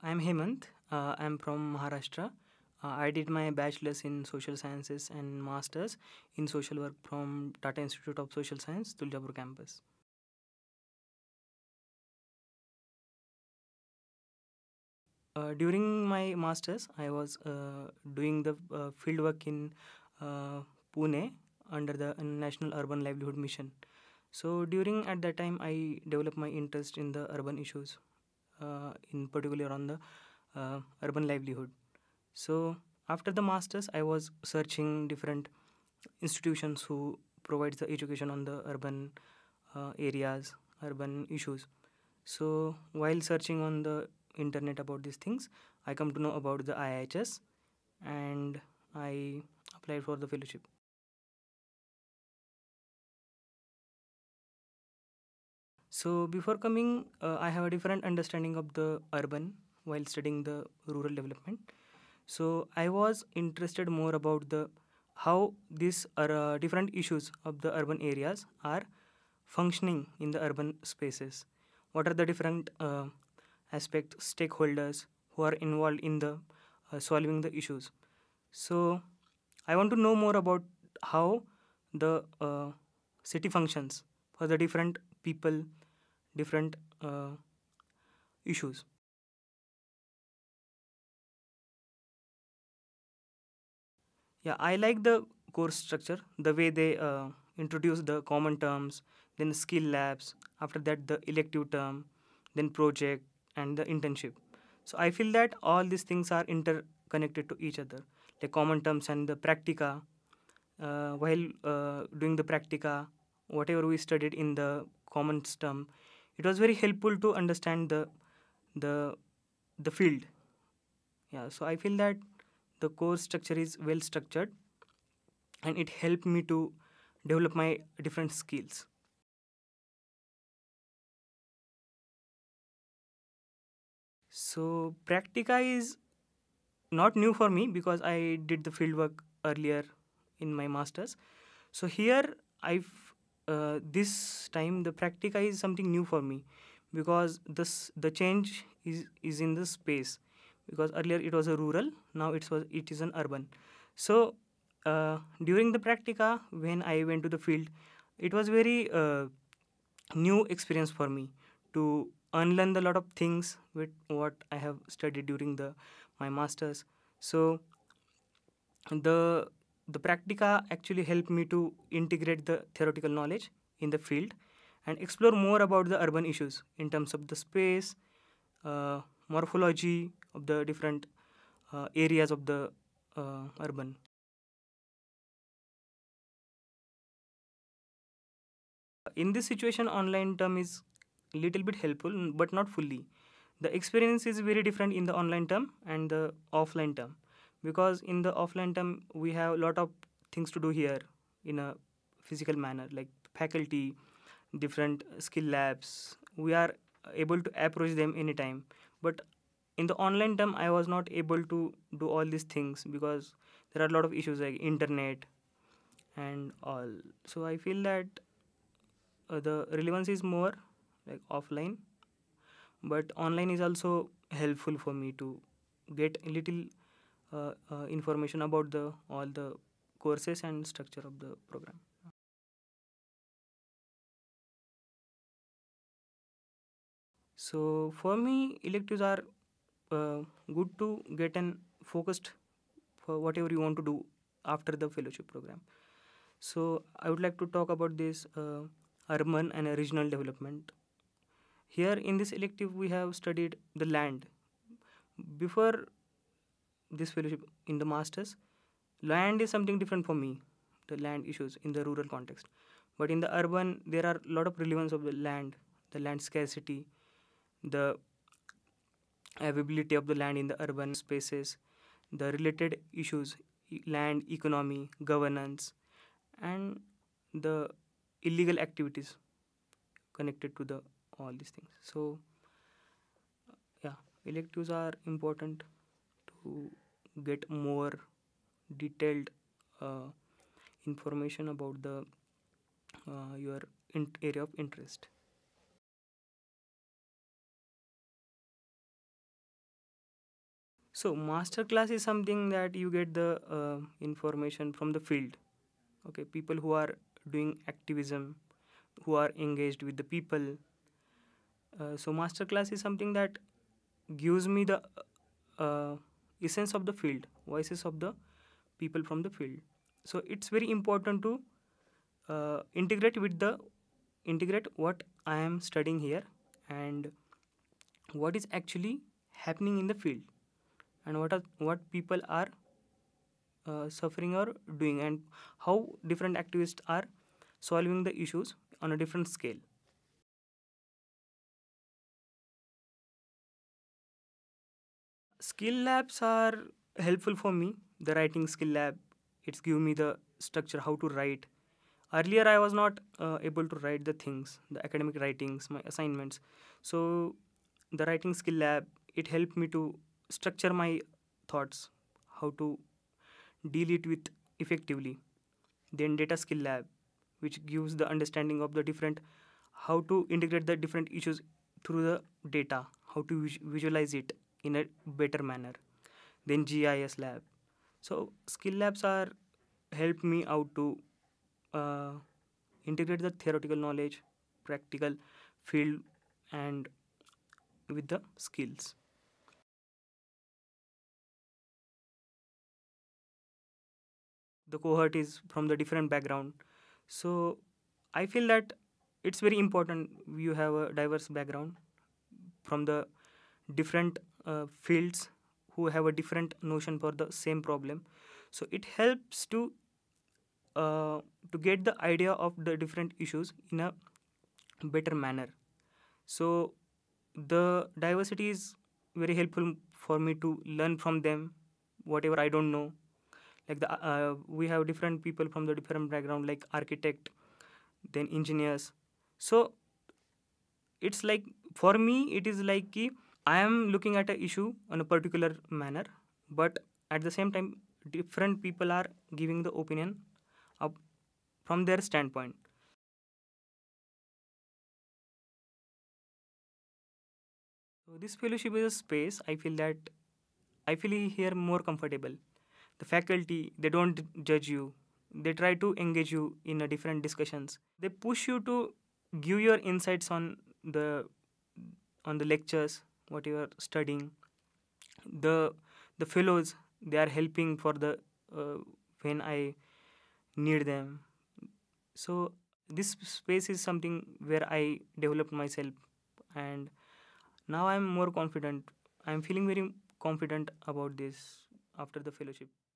I'm Hemant. Uh, I'm from Maharashtra. Uh, I did my bachelor's in social sciences and master's in social work from Tata Institute of Social Science, Tuljapur campus. Uh, during my master's, I was uh, doing the uh, field work in uh, Pune under the National Urban Livelihood Mission. So during at that time, I developed my interest in the urban issues uh, in particular on the uh, urban livelihood. So after the masters, I was searching different institutions who provides the education on the urban uh, areas, urban issues. So while searching on the internet about these things, I come to know about the IHS and I applied for the fellowship. So before coming, uh, I have a different understanding of the urban while studying the rural development. So I was interested more about the how these are, uh, different issues of the urban areas are functioning in the urban spaces. What are the different uh, aspect stakeholders who are involved in the uh, solving the issues? So I want to know more about how the uh, city functions for the different people different uh, issues. Yeah, I like the course structure, the way they uh, introduce the common terms, then skill labs, after that the elective term, then project and the internship. So I feel that all these things are interconnected to each other, the common terms and the practica. Uh, while uh, doing the practica, whatever we studied in the common term, it was very helpful to understand the the the field yeah so i feel that the course structure is well structured and it helped me to develop my different skills so practica is not new for me because i did the field work earlier in my masters so here i uh, this time the practica is something new for me because this the change is is in the space because earlier it was a rural now it was it is an urban so uh, during the practica when i went to the field it was very uh, new experience for me to unlearn a lot of things with what i have studied during the my masters so the the practica actually helped me to integrate the theoretical knowledge in the field and explore more about the urban issues in terms of the space, uh, morphology of the different uh, areas of the uh, urban. In this situation, online term is little bit helpful, but not fully. The experience is very different in the online term and the offline term because in the offline term we have a lot of things to do here in a physical manner like faculty different skill labs we are able to approach them anytime but in the online term i was not able to do all these things because there are a lot of issues like internet and all so i feel that uh, the relevance is more like offline but online is also helpful for me to get a little uh, uh, information about the all the courses and structure of the program. So for me, electives are uh, good to get an focused for uh, whatever you want to do after the fellowship program. So I would like to talk about this uh, urban and regional development. Here in this elective, we have studied the land. Before this fellowship in the masters land is something different for me the land issues in the rural context but in the urban there are a lot of relevance of the land the land scarcity the availability of the land in the urban spaces the related issues land economy governance and the illegal activities connected to the all these things so yeah electives are important to get more detailed uh, information about the uh, your area of interest so master class is something that you get the uh, information from the field okay people who are doing activism who are engaged with the people uh, so master class is something that gives me the uh, essence of the field voices of the people from the field so it's very important to uh, integrate with the integrate what i am studying here and what is actually happening in the field and what are what people are uh, suffering or doing and how different activists are solving the issues on a different scale skill labs are helpful for me the writing skill lab it's give me the structure how to write earlier i was not uh, able to write the things the academic writings my assignments so the writing skill lab it helped me to structure my thoughts how to deal it with effectively then data skill lab which gives the understanding of the different how to integrate the different issues through the data how to visualize it in a better manner then gis lab so skill labs are help me out to uh, integrate the theoretical knowledge practical field and with the skills the cohort is from the different background so i feel that it's very important you have a diverse background from the different uh, fields who have a different notion for the same problem so it helps to uh, to get the idea of the different issues in a better manner so the diversity is very helpful for me to learn from them whatever i don't know like the uh, we have different people from the different background like architect then engineers so it's like for me it is like I am looking at an issue in a particular manner, but at the same time, different people are giving the opinion from their standpoint. So this fellowship is a space I feel that I feel here more comfortable. The faculty, they don't judge you. They try to engage you in a different discussions. They push you to give your insights on the on the lectures what you are studying the the fellows they are helping for the uh, when i need them so this space is something where i developed myself and now i'm more confident i'm feeling very confident about this after the fellowship